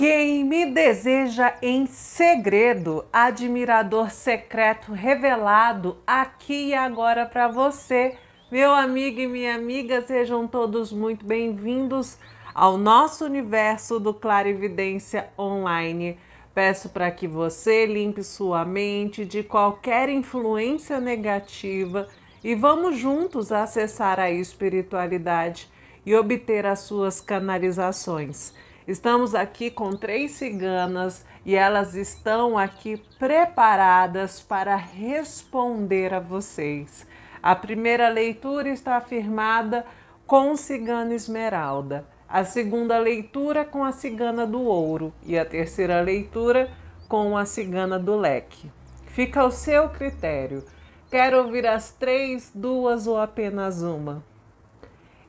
Quem me deseja em segredo, admirador secreto revelado aqui e agora para você. Meu amigo e minha amiga, sejam todos muito bem-vindos ao nosso universo do Clarividência Online. Peço para que você limpe sua mente de qualquer influência negativa e vamos juntos acessar a espiritualidade e obter as suas canalizações. Estamos aqui com três ciganas e elas estão aqui preparadas para responder a vocês. A primeira leitura está firmada com Cigana Esmeralda, a segunda leitura com a Cigana do Ouro e a terceira leitura com a Cigana do Leque. Fica ao seu critério. Quer ouvir as três, duas ou apenas uma?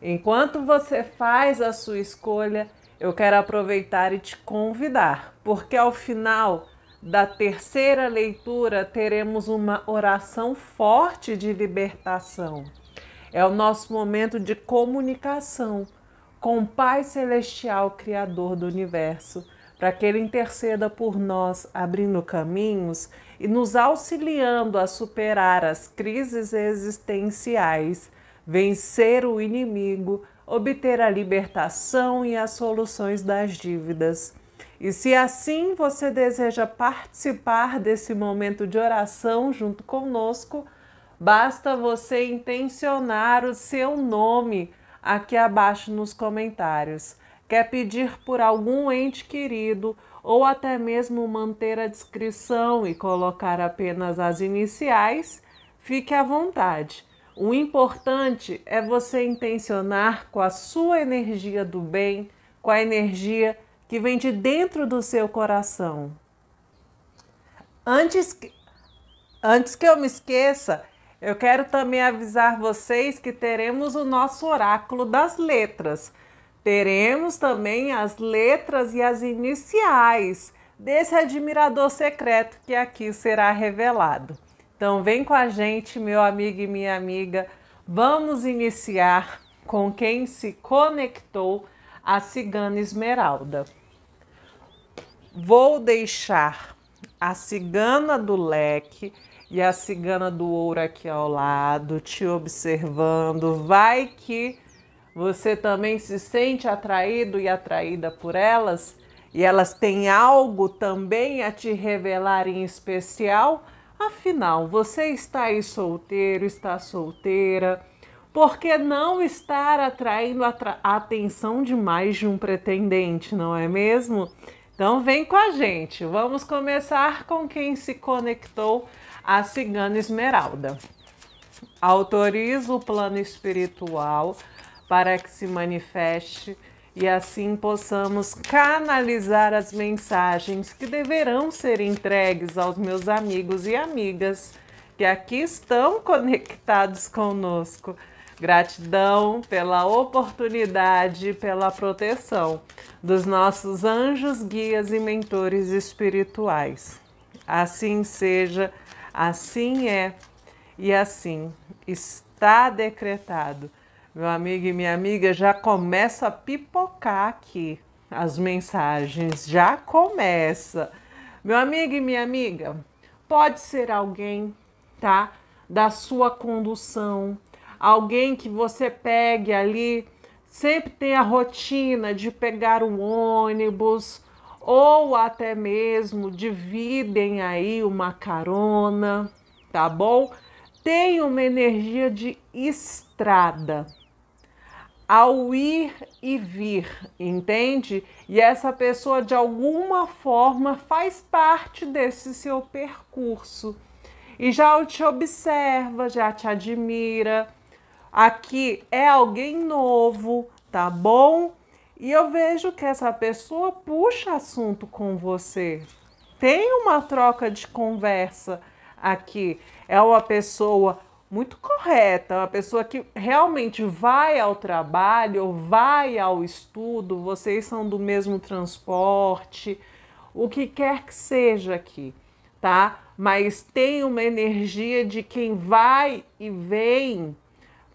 Enquanto você faz a sua escolha, eu quero aproveitar e te convidar, porque ao final da terceira leitura teremos uma oração forte de libertação. É o nosso momento de comunicação com o Pai Celestial, Criador do Universo, para que Ele interceda por nós, abrindo caminhos e nos auxiliando a superar as crises existenciais, vencer o inimigo, obter a libertação e as soluções das dívidas. E se assim você deseja participar desse momento de oração junto conosco, basta você intencionar o seu nome aqui abaixo nos comentários. Quer pedir por algum ente querido ou até mesmo manter a descrição e colocar apenas as iniciais? Fique à vontade. O importante é você intencionar com a sua energia do bem, com a energia que vem de dentro do seu coração. Antes que, antes que eu me esqueça, eu quero também avisar vocês que teremos o nosso oráculo das letras. Teremos também as letras e as iniciais desse admirador secreto que aqui será revelado. Então vem com a gente, meu amigo e minha amiga. Vamos iniciar com quem se conectou a Cigana Esmeralda. Vou deixar a Cigana do Leque e a Cigana do Ouro aqui ao lado, te observando. Vai que você também se sente atraído e atraída por elas e elas têm algo também a te revelar em especial Afinal, você está aí solteiro, está solteira? Por que não estar atraindo a atenção de mais de um pretendente, não é mesmo? Então vem com a gente. Vamos começar com quem se conectou a Cigana Esmeralda. Autoriza o plano espiritual para que se manifeste e assim possamos canalizar as mensagens que deverão ser entregues aos meus amigos e amigas que aqui estão conectados conosco. Gratidão pela oportunidade, pela proteção dos nossos anjos, guias e mentores espirituais. Assim seja, assim é e assim está decretado meu amigo e minha amiga, já começa a pipocar aqui as mensagens, já começa. Meu amigo e minha amiga, pode ser alguém, tá? Da sua condução, alguém que você pegue ali, sempre tem a rotina de pegar o ônibus ou até mesmo dividem aí uma carona, tá bom? Tem uma energia de estrada ao ir e vir, entende? E essa pessoa de alguma forma faz parte desse seu percurso e já te observa, já te admira. Aqui é alguém novo, tá bom? E eu vejo que essa pessoa puxa assunto com você. Tem uma troca de conversa aqui. É uma pessoa muito correta, uma pessoa que realmente vai ao trabalho, vai ao estudo, vocês são do mesmo transporte, o que quer que seja aqui, tá? Mas tem uma energia de quem vai e vem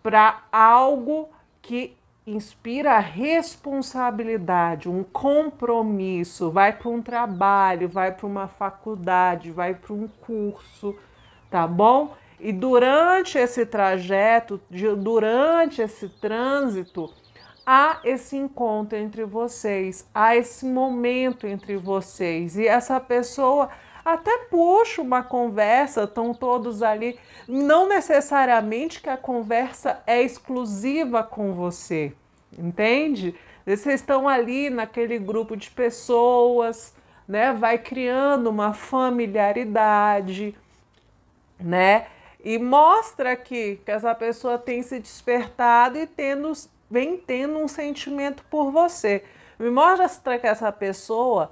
para algo que inspira responsabilidade, um compromisso, vai para um trabalho, vai para uma faculdade, vai para um curso, tá bom? E durante esse trajeto, durante esse trânsito, há esse encontro entre vocês, há esse momento entre vocês. E essa pessoa até puxa uma conversa, estão todos ali. Não necessariamente que a conversa é exclusiva com você, entende? Vocês estão ali naquele grupo de pessoas, né? Vai criando uma familiaridade, né? E mostra aqui que essa pessoa tem se despertado e tendo, vem tendo um sentimento por você. Me mostra que essa pessoa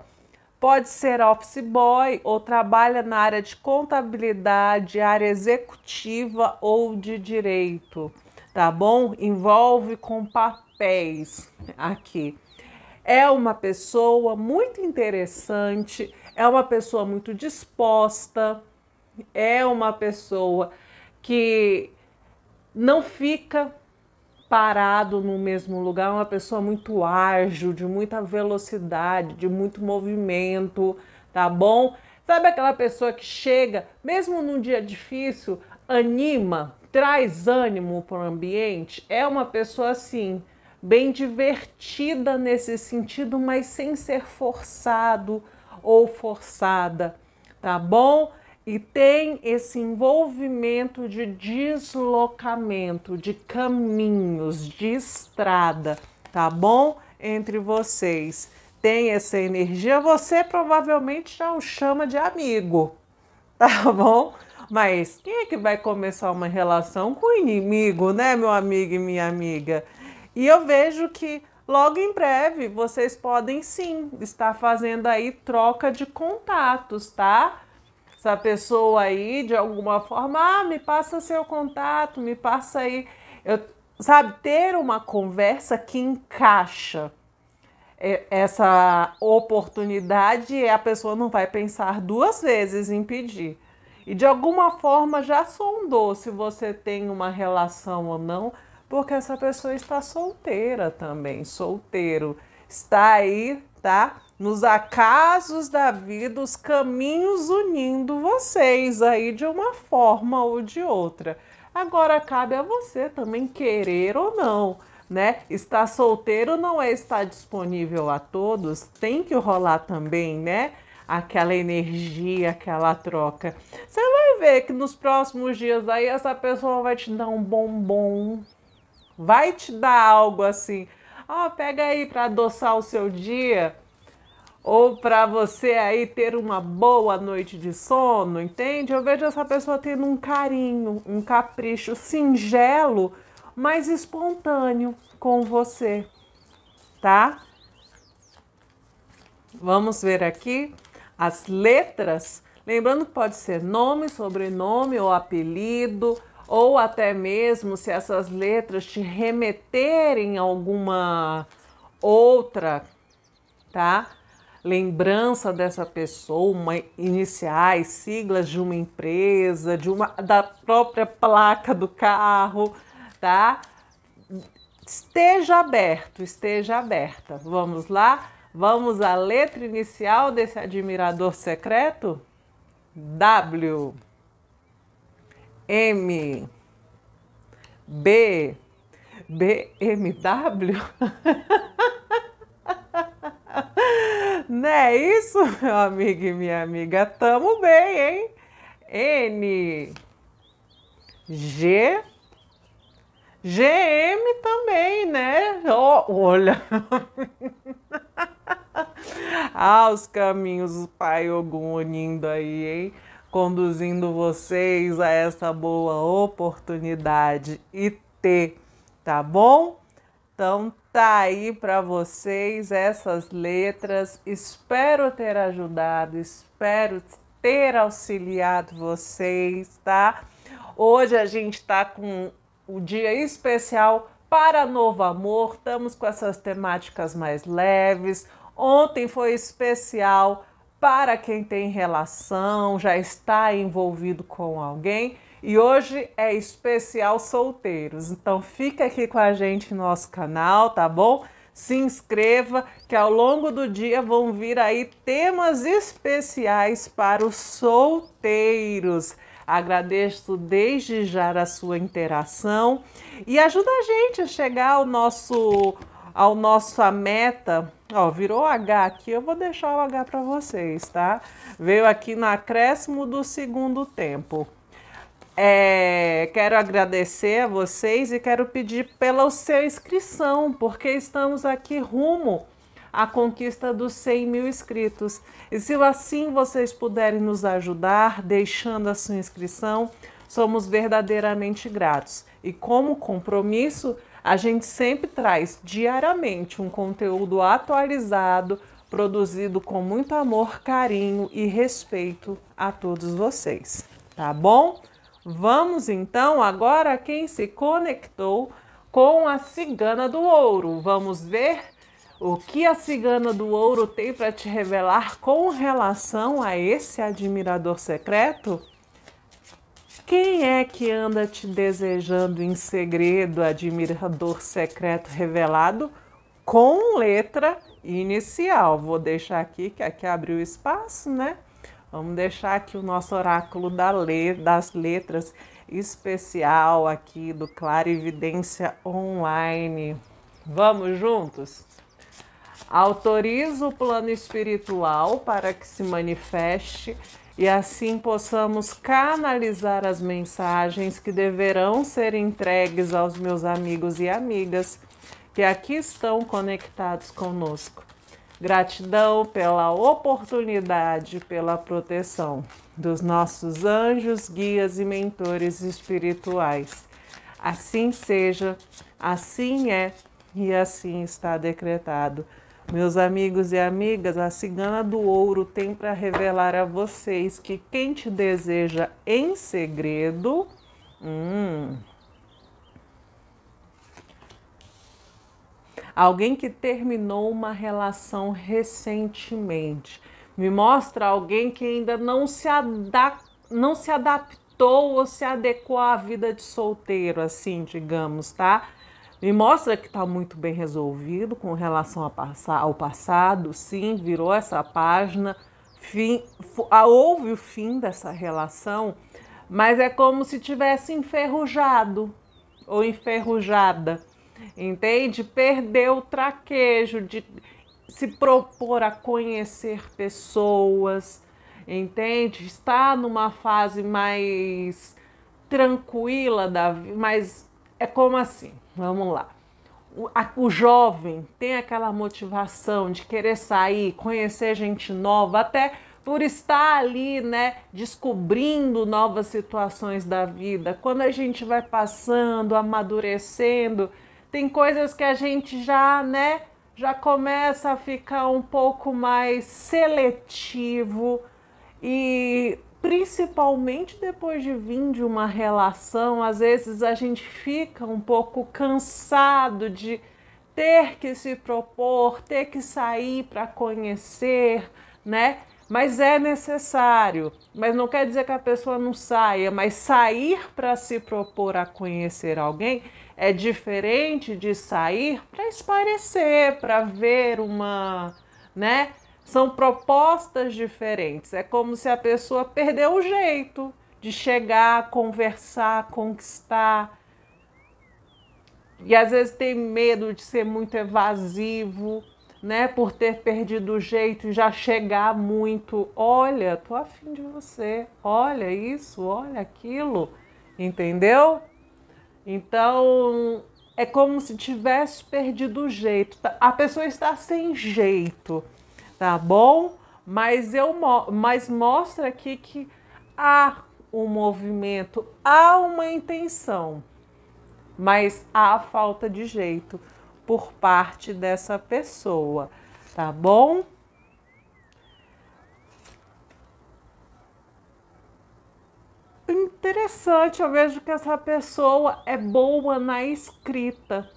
pode ser office boy ou trabalha na área de contabilidade, área executiva ou de direito, tá bom? Envolve com papéis aqui. É uma pessoa muito interessante, é uma pessoa muito disposta, é uma pessoa que não fica parado no mesmo lugar, é uma pessoa muito ágil, de muita velocidade, de muito movimento, tá bom? Sabe aquela pessoa que chega, mesmo num dia difícil, anima, traz ânimo para o ambiente? É uma pessoa assim, bem divertida nesse sentido, mas sem ser forçado ou forçada, tá bom? e tem esse envolvimento de deslocamento, de caminhos, de estrada, tá bom? Entre vocês. Tem essa energia, você provavelmente já o chama de amigo, tá bom? Mas quem é que vai começar uma relação com o inimigo, né, meu amigo e minha amiga? E eu vejo que Logo em breve, vocês podem sim estar fazendo aí troca de contatos, tá? essa pessoa aí de alguma forma, ah, me passa seu contato, me passa aí. Eu, sabe, ter uma conversa que encaixa é, essa oportunidade e a pessoa não vai pensar duas vezes em pedir. E de alguma forma já sondou se você tem uma relação ou não, porque essa pessoa está solteira também, solteiro. Está aí, tá? nos acasos da vida, os caminhos unindo vocês aí de uma forma ou de outra. Agora cabe a você também querer ou não, né? Estar solteiro não é estar disponível a todos, tem que rolar também, né? Aquela energia, aquela troca. Você vai ver que nos próximos dias aí essa pessoa vai te dar um bombom, vai te dar algo assim. Ó, oh, pega aí para adoçar o seu dia ou para você aí ter uma boa noite de sono, entende? Eu vejo essa pessoa tendo um carinho, um capricho singelo, mas espontâneo com você, tá? Vamos ver aqui as letras. Lembrando que pode ser nome, sobrenome ou apelido, ou até mesmo se essas letras te remeterem a alguma outra, tá? lembrança dessa pessoa, uma, iniciais, siglas de uma empresa, de uma da própria placa do carro, tá? Esteja aberto, esteja aberta. Vamos lá? Vamos à letra inicial desse admirador secreto? W M B BMW Não é isso, meu amigo e minha amiga? Tamo bem, hein? N, G, GM também, né? Oh, olha! ah, os caminhos do Pai Ogum unindo aí, hein? Conduzindo vocês a essa boa oportunidade e ter, tá bom? Então Tá aí para vocês essas letras. Espero ter ajudado, espero ter auxiliado vocês, tá? Hoje a gente está com o dia especial para Novo Amor. Estamos com essas temáticas mais leves. Ontem foi especial para quem tem relação, já está envolvido com alguém. E hoje é especial solteiros. Então fica aqui com a gente no nosso canal, tá bom? Se inscreva que ao longo do dia vão vir aí temas especiais para os solteiros. Agradeço desde já a sua interação e ajuda a gente a chegar ao nosso ao nossa meta. Ó, virou H aqui, eu vou deixar o H para vocês, tá? Veio aqui no acréscimo do segundo tempo. É, quero agradecer a vocês e quero pedir pela sua inscrição, porque estamos aqui rumo à conquista dos 100 mil inscritos. E se assim vocês puderem nos ajudar, deixando a sua inscrição, somos verdadeiramente gratos. E como compromisso, a gente sempre traz diariamente um conteúdo atualizado, produzido com muito amor, carinho e respeito a todos vocês. Tá bom? Vamos então agora quem se conectou com a Cigana do Ouro. Vamos ver o que a Cigana do Ouro tem para te revelar com relação a esse admirador secreto? Quem é que anda te desejando em segredo, admirador secreto revelado, com letra inicial? Vou deixar aqui que aqui abriu espaço, né? Vamos deixar aqui o nosso oráculo das letras especial aqui do Clarividência Online. Vamos juntos? Autorizo o plano espiritual para que se manifeste e assim possamos canalizar as mensagens que deverão ser entregues aos meus amigos e amigas que aqui estão conectados conosco. Gratidão pela oportunidade, pela proteção dos nossos anjos, guias e mentores espirituais. Assim seja, assim é e assim está decretado. Meus amigos e amigas, a Cigana do Ouro tem para revelar a vocês que quem te deseja em segredo. Hum, alguém que terminou uma relação recentemente. Me mostra alguém que ainda não se, não se adaptou ou se adequou à vida de solteiro, assim, digamos, tá? Me mostra que está muito bem resolvido com relação ao passado, sim, virou essa página, fim, houve o fim dessa relação, mas é como se tivesse enferrujado ou enferrujada entende? Perder o traquejo de se propor a conhecer pessoas, entende? Está numa fase mais tranquila da vida, mas é como assim? Vamos lá. O, a, o jovem tem aquela motivação de querer sair, conhecer gente nova, até por estar ali, né, descobrindo novas situações da vida. Quando a gente vai passando, amadurecendo, tem coisas que a gente já, né, já começa a ficar um pouco mais seletivo e principalmente depois de vir de uma relação, às vezes a gente fica um pouco cansado de ter que se propor, ter que sair para conhecer, né? Mas é necessário, mas não quer dizer que a pessoa não saia, mas sair para se propor a conhecer alguém é diferente de sair para esparecer, para ver uma, né? São propostas diferentes. É como se a pessoa perdeu o jeito de chegar, conversar, conquistar. E às vezes tem medo de ser muito evasivo, né, por ter perdido o jeito e já chegar muito, olha, tô afim de você, olha isso, olha aquilo, entendeu? Então é como se tivesse perdido o jeito. Tá, a pessoa está sem jeito, tá bom? Mas eu mas mostra aqui que há um movimento, há uma intenção, mas há falta de jeito por parte dessa pessoa, tá bom? Interessante, eu vejo que essa pessoa é boa na escrita.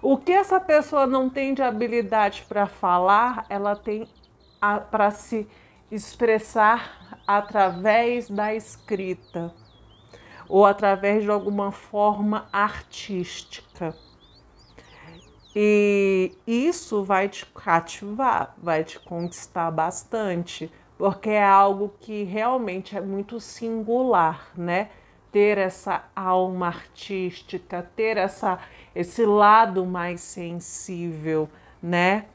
O que essa pessoa não tem de habilidade para falar, ela tem para se expressar através da escrita ou através de alguma forma artística. E isso vai te cativar, vai te conquistar bastante, porque é algo que realmente é muito singular, né? Ter essa alma artística, ter essa, esse lado mais sensível, né?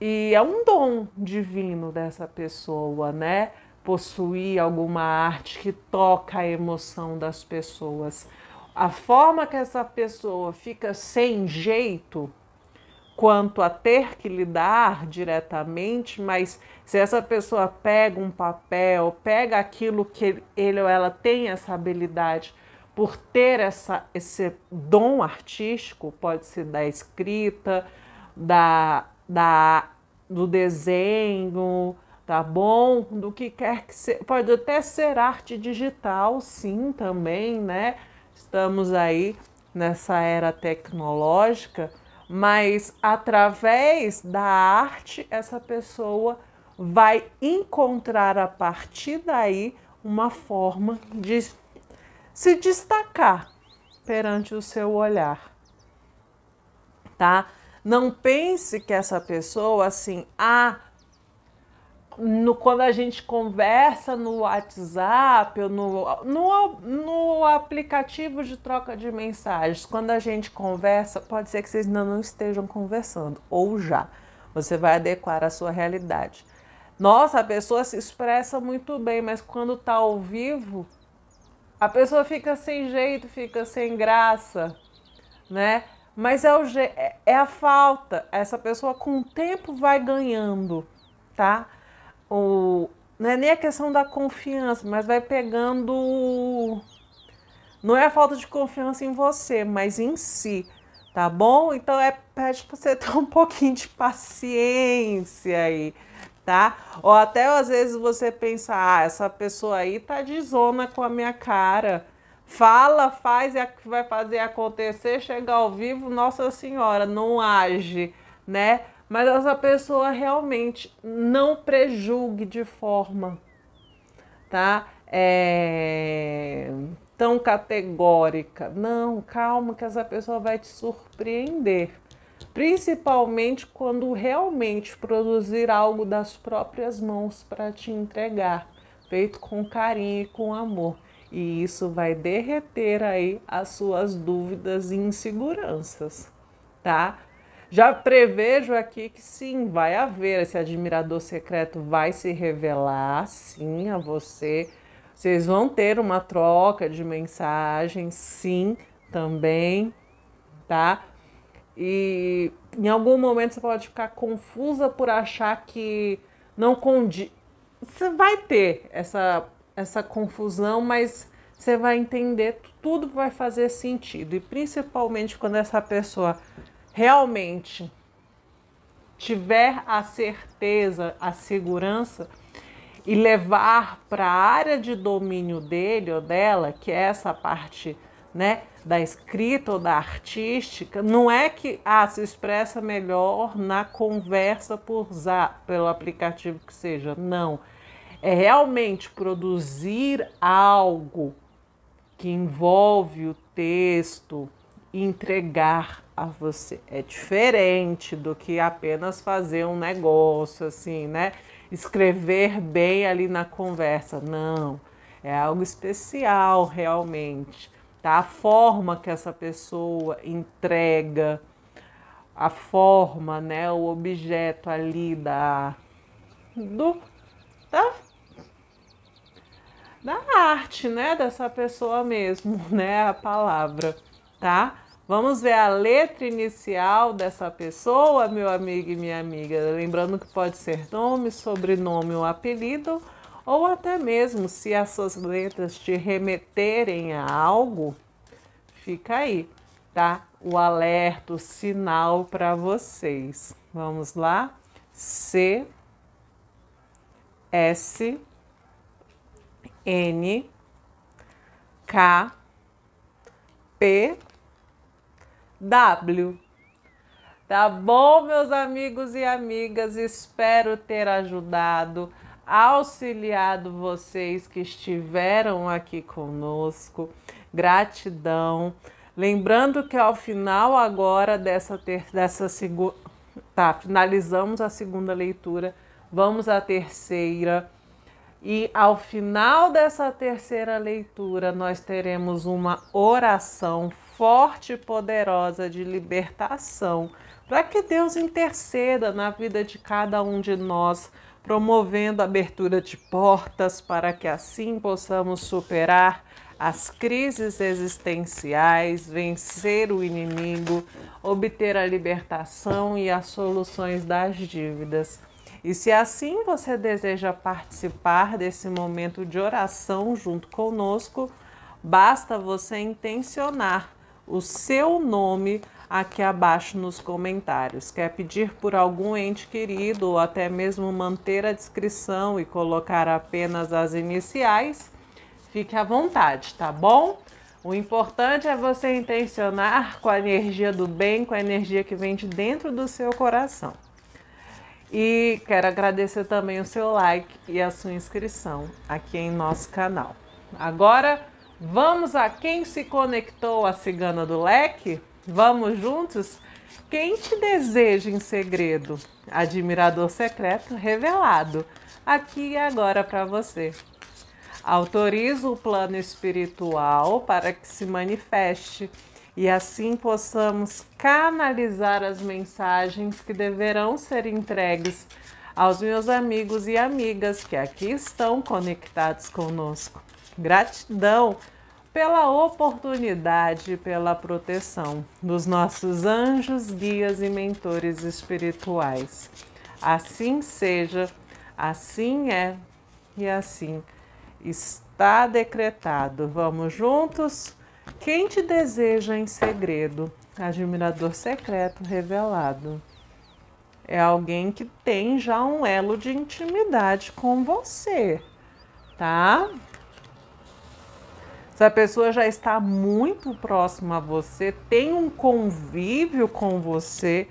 E é um dom divino dessa pessoa, né? Possuir alguma arte que toca a emoção das pessoas a forma que essa pessoa fica sem jeito quanto a ter que lidar diretamente, mas se essa pessoa pega um papel, pega aquilo que ele ou ela tem essa habilidade por ter essa, esse dom artístico, pode ser da escrita, da, da, do desenho, tá bom? Do que quer que seja. Pode até ser arte digital, sim, também, né? estamos aí nessa era tecnológica, mas através da arte essa pessoa vai encontrar a partir daí uma forma de se destacar perante o seu olhar. Tá? Não pense que essa pessoa assim, ah, no, quando a gente conversa no WhatsApp no, no, no aplicativo de troca de mensagens, quando a gente conversa, pode ser que vocês ainda não estejam conversando, ou já. Você vai adequar a sua realidade. Nossa, a pessoa se expressa muito bem, mas quando está ao vivo, a pessoa fica sem jeito, fica sem graça, né? Mas é, o, é, é a falta. Essa pessoa com o tempo vai ganhando, tá? o, não é nem a questão da confiança, mas vai pegando. Não é a falta de confiança em você, mas em si, tá bom? Então é pede pra você ter um pouquinho de paciência aí, tá? Ou até às vezes você pensa, ah, essa pessoa aí tá de zona com a minha cara. Fala, faz, é que vai fazer acontecer, chega ao vivo, Nossa Senhora, não age, né? mas essa pessoa realmente não prejulgue de forma, tá? É... Tão categórica. Não, calma, que essa pessoa vai te surpreender. Principalmente quando realmente produzir algo das próprias mãos para te entregar, feito com carinho e com amor. E isso vai derreter aí as suas dúvidas e inseguranças, tá? Já prevejo aqui que sim, vai haver. Esse admirador secreto vai se revelar, sim, a você. Vocês vão ter uma troca de mensagens, sim, também, tá? E em algum momento você pode ficar confusa por achar que não condiz. Você vai ter essa, essa confusão, mas você vai entender, tudo vai fazer sentido. E principalmente quando essa pessoa realmente tiver a certeza, a segurança e levar para a área de domínio dele ou dela, que é essa parte né, da escrita ou da artística, não é que ah, se expressa melhor na conversa por zap, pelo aplicativo que seja, não. É realmente produzir algo que envolve o texto, entregar a você. É diferente do que apenas fazer um negócio, assim, né? Escrever bem ali na conversa. Não, é algo especial realmente, tá? A forma que essa pessoa entrega, a forma, né? O objeto ali da. do. da da arte, né, dessa pessoa mesmo, né, a palavra, tá? Vamos ver a letra inicial dessa pessoa, meu amigo e minha amiga. Lembrando que pode ser nome, sobrenome ou apelido, ou até mesmo se as suas letras te remeterem a algo, fica aí, tá? O alerta, o sinal para vocês. Vamos lá? C, S, N, K, P, W. Tá bom, meus amigos e amigas? Espero ter ajudado, auxiliado vocês que estiveram aqui conosco. Gratidão. Lembrando que ao final agora dessa ter, dessa segunda, tá, finalizamos a segunda leitura, vamos à terceira. E ao final dessa terceira leitura, nós teremos uma oração forte e poderosa de libertação, para que Deus interceda na vida de cada um de nós, promovendo a abertura de portas para que assim possamos superar as crises existenciais, vencer o inimigo, obter a libertação e as soluções das dívidas. E se assim você deseja participar desse momento de oração junto conosco, basta você intencionar o seu nome aqui abaixo nos comentários. Quer pedir por algum ente querido ou até mesmo manter a descrição e colocar apenas as iniciais? Fique à vontade, tá bom? O importante é você intencionar com a energia do bem, com a energia que vem de dentro do seu coração. E quero agradecer também o seu like e a sua inscrição aqui em nosso canal. Agora, Vamos a quem se conectou à cigana do leque? Vamos juntos? Quem te deseja em segredo? Admirador secreto revelado. Aqui e agora para você. Autorizo o plano espiritual para que se manifeste e assim possamos canalizar as mensagens que deverão ser entregues aos meus amigos e amigas que aqui estão conectados conosco. Gratidão pela oportunidade, pela proteção dos nossos anjos, guias e mentores espirituais. Assim seja, assim é e assim está decretado. Vamos juntos? Quem te deseja em segredo, admirador secreto revelado, é alguém que tem já um elo de intimidade com você, tá? Se a pessoa já está muito próxima a você, tem um convívio com você,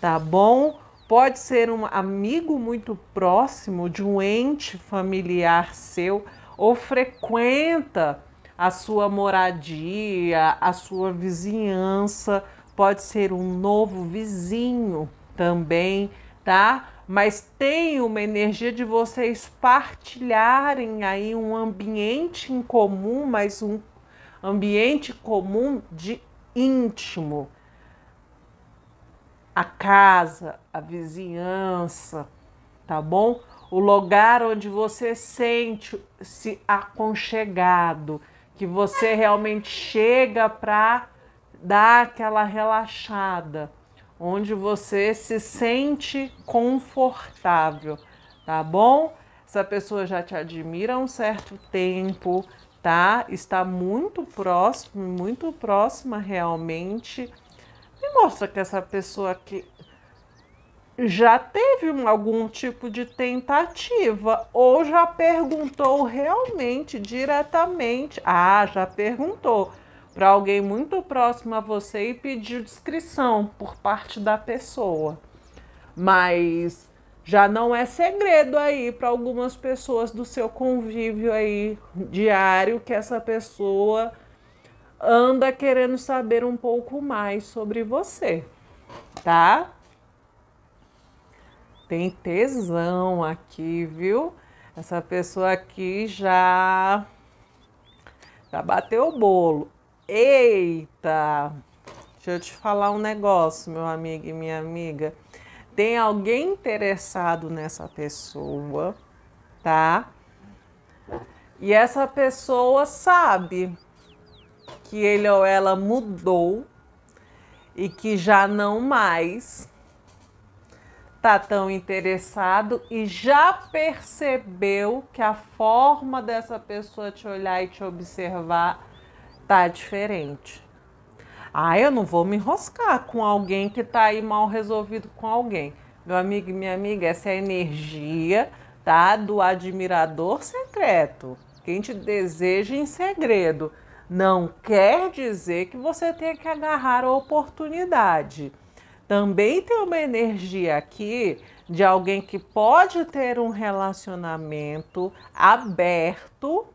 tá bom? Pode ser um amigo muito próximo de um ente familiar seu ou frequenta a sua moradia, a sua vizinhança, pode ser um novo vizinho também, tá? mas tem uma energia de vocês partilharem aí um ambiente em comum, mas um ambiente comum de íntimo. A casa, a vizinhança, tá bom? O lugar onde você sente se aconchegado, que você realmente chega para dar aquela relaxada onde você se sente confortável, tá bom? Essa pessoa já te admira há um certo tempo, tá? Está muito próximo, muito próxima realmente. Me mostra que essa pessoa que já teve algum tipo de tentativa ou já perguntou realmente diretamente. Ah, já perguntou para alguém muito próximo a você e pedir descrição por parte da pessoa. Mas já não é segredo aí para algumas pessoas do seu convívio aí diário que essa pessoa anda querendo saber um pouco mais sobre você, tá? Tem tesão aqui, viu? Essa pessoa aqui já já bateu o bolo. Eita! Deixa eu te falar um negócio, meu amigo e minha amiga. Tem alguém interessado nessa pessoa, tá? E essa pessoa sabe que ele ou ela mudou e que já não mais tá tão interessado e já percebeu que a forma dessa pessoa te olhar e te observar tá diferente. Ah, eu não vou me enroscar com alguém que tá aí mal resolvido com alguém. Meu amigo e minha amiga, essa é a energia, tá? Do admirador secreto. Quem te deseja em segredo. Não quer dizer que você tenha que agarrar a oportunidade. Também tem uma energia aqui de alguém que pode ter um relacionamento aberto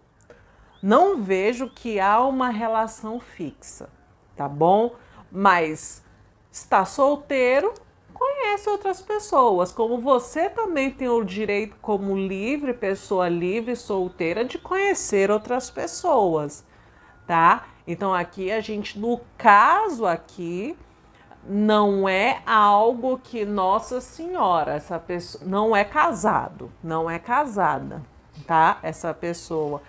não vejo que há uma relação fixa, tá bom? Mas está solteiro, conhece outras pessoas, como você também tem o direito, como livre, pessoa livre, solteira, de conhecer outras pessoas, tá? Então aqui a gente, no caso aqui, não é algo que, nossa senhora, essa pessoa não é casado, não é casada, tá? Essa pessoa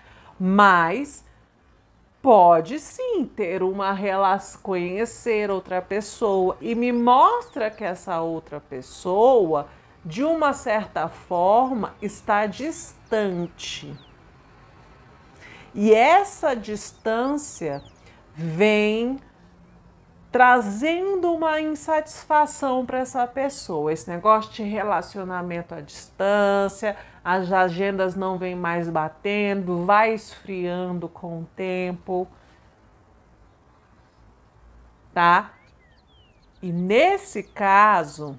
mas pode sim ter uma relação, conhecer outra pessoa e me mostra que essa outra pessoa, de uma certa forma, está distante. E essa distância vem trazendo uma insatisfação para essa pessoa. Esse negócio de relacionamento à distância, as agendas não vêm mais batendo, vai esfriando com o tempo, tá? E nesse caso,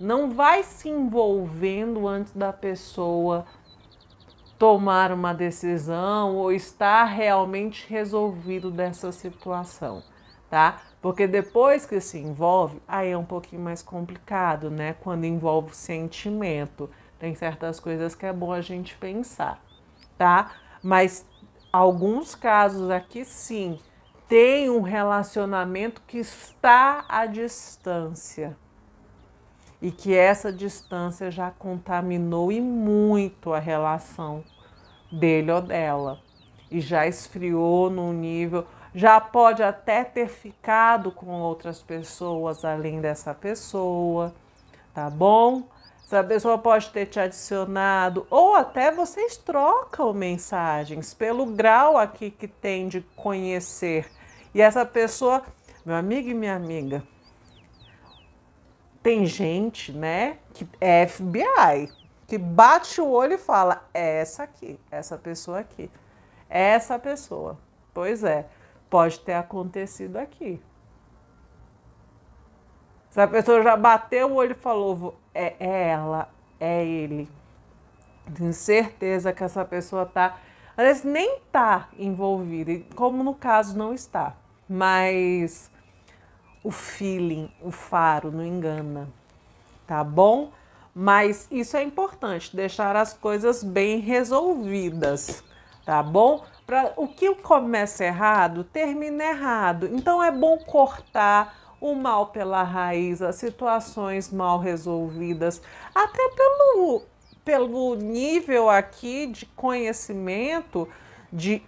não vai se envolvendo antes da pessoa tomar uma decisão ou estar realmente resolvido dessa situação, tá? Porque depois que se envolve, aí é um pouquinho mais complicado, né? Quando envolve sentimento. Tem certas coisas que é bom a gente pensar, tá? Mas alguns casos aqui sim tem um relacionamento que está à distância e que essa distância já contaminou e muito a relação dele ou dela e já esfriou num nível, já pode até ter ficado com outras pessoas além dessa pessoa, tá bom? a pessoa pode ter te adicionado, ou até vocês trocam mensagens pelo grau aqui que tem de conhecer. E essa pessoa, meu amigo e minha amiga, tem gente, né, que é FBI, que bate o olho e fala: é essa aqui, essa pessoa aqui, é essa pessoa. Pois é, pode ter acontecido aqui. Se a pessoa já bateu o olho e falou, é, é ela, é ele. Tenho certeza que essa pessoa tá, às vezes nem tá envolvida, como no caso não está, mas o feeling, o faro não engana, tá bom? Mas isso é importante, deixar as coisas bem resolvidas, tá bom? Para o que começa errado, termina errado. Então é bom cortar o mal pela raiz, as situações mal resolvidas, até pelo, pelo nível aqui de conhecimento, de,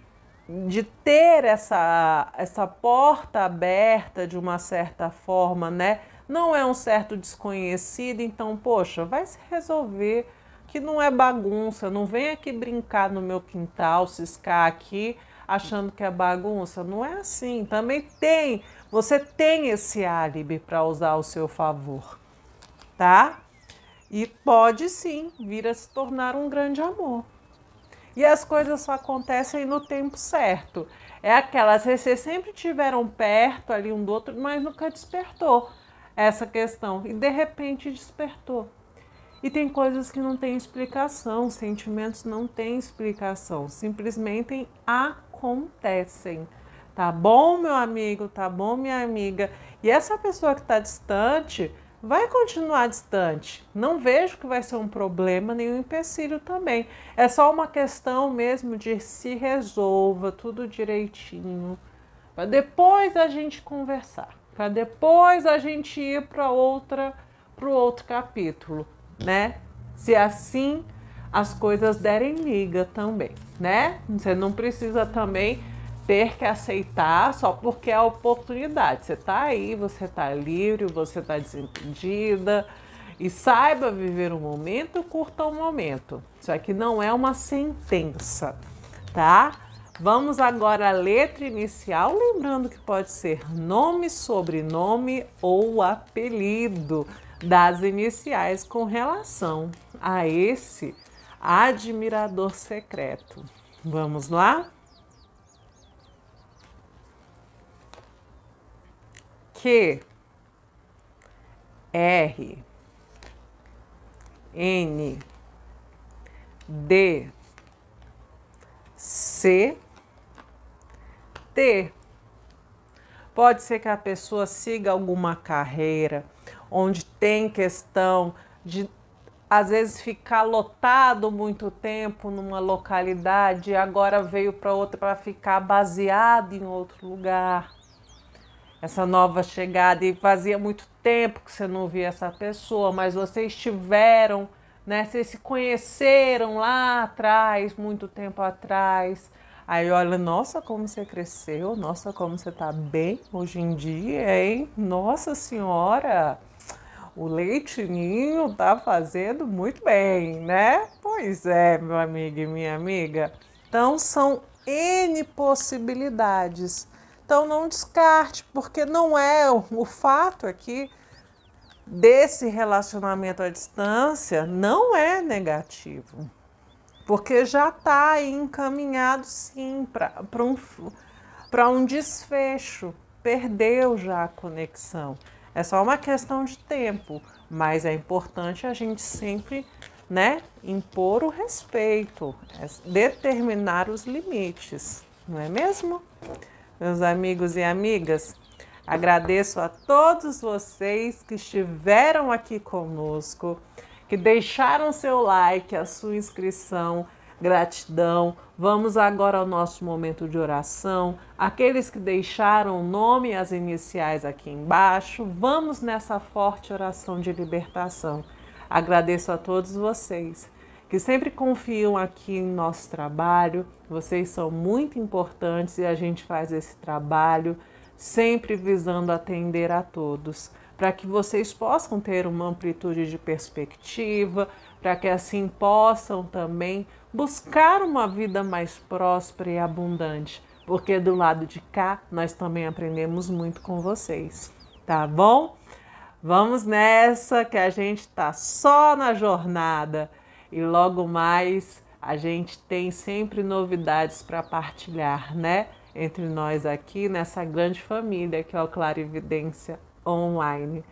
de ter essa, essa porta aberta de uma certa forma, né? Não é um certo desconhecido, então, poxa, vai se resolver que não é bagunça, não vem aqui brincar no meu quintal, ciscar aqui achando que é bagunça. Não é assim. Também tem você tem esse álibi para usar ao seu favor, tá? E pode sim vir a se tornar um grande amor. E as coisas só acontecem no tempo certo. É aquelas que vocês sempre tiveram perto ali um do outro, mas nunca despertou essa questão. E de repente despertou. E tem coisas que não têm explicação, sentimentos não têm explicação, simplesmente acontecem. Tá bom, meu amigo? Tá bom, minha amiga? E essa pessoa que está distante vai continuar distante. Não vejo que vai ser um problema, nem um empecilho também. É só uma questão mesmo de se resolva tudo direitinho, para depois a gente conversar, para depois a gente ir para outra, para o outro capítulo, né? Se assim as coisas derem liga também, né? Você não precisa também ter que aceitar só porque é a oportunidade. Você está aí, você está livre, você está desimpedida. E saiba viver o um momento, curta o um momento. Isso aqui não é uma sentença, tá? Vamos agora à letra inicial, lembrando que pode ser nome, sobrenome ou apelido das iniciais com relação a esse admirador secreto. Vamos lá? Q, R, N, D, C, T. Pode ser que a pessoa siga alguma carreira onde tem questão de às vezes ficar lotado muito tempo numa localidade e agora veio para outra para ficar baseado em outro lugar essa nova chegada e fazia muito tempo que você não via essa pessoa, mas vocês tiveram, né? Vocês se conheceram lá atrás, muito tempo atrás. Aí olha, nossa, como você cresceu, nossa, como você tá bem hoje em dia, hein? Nossa Senhora! O leitinho tá fazendo muito bem, né? Pois é, meu amigo e minha amiga. Então são N possibilidades então não descarte, porque não é o fato aqui desse relacionamento à distância não é negativo. Porque já está encaminhado sim para um, um desfecho. Perdeu já a conexão. É só uma questão de tempo, mas é importante a gente sempre né, impor o respeito, é, determinar os limites, não é mesmo? meus amigos e amigas. Agradeço a todos vocês que estiveram aqui conosco, que deixaram seu like, a sua inscrição. Gratidão. Vamos agora ao nosso momento de oração. Aqueles que deixaram o nome e as iniciais aqui embaixo, vamos nessa forte oração de libertação. Agradeço a todos vocês que sempre confiam aqui em nosso trabalho. Vocês são muito importantes e a gente faz esse trabalho sempre visando atender a todos, para que vocês possam ter uma amplitude de perspectiva, para que assim possam também buscar uma vida mais próspera e abundante, porque do lado de cá nós também aprendemos muito com vocês, tá bom? Vamos nessa que a gente tá só na jornada e logo mais a gente tem sempre novidades para partilhar, né? Entre nós aqui nessa grande família que é o Clarividência Online.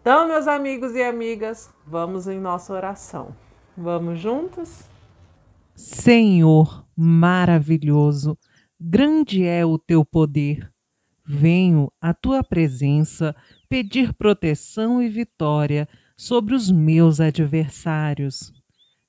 Então, meus amigos e amigas, vamos em nossa oração. Vamos juntos? Senhor maravilhoso, grande é o teu poder. Venho à tua presença pedir proteção e vitória sobre os meus adversários.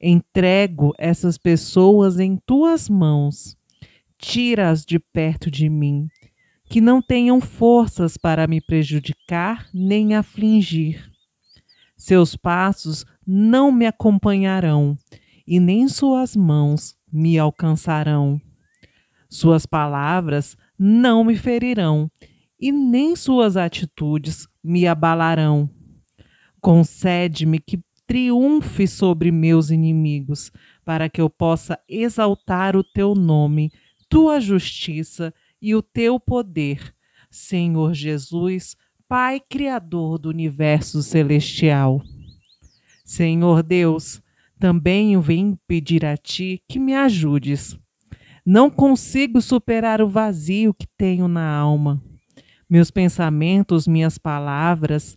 Entrego essas pessoas em tuas mãos. Tira-as de perto de mim, que não tenham forças para me prejudicar nem afligir. Seus passos não me acompanharão, e nem suas mãos me alcançarão. Suas palavras não me ferirão, e nem suas atitudes me abalarão. Concede-me que triunfe sobre meus inimigos, para que eu possa exaltar o teu nome, tua justiça e o teu poder. Senhor Jesus, Pai Criador do universo celestial. Senhor Deus, também eu vim pedir a Ti que me ajudes. Não consigo superar o vazio que tenho na alma. Meus pensamentos, minhas palavras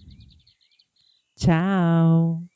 Tchau!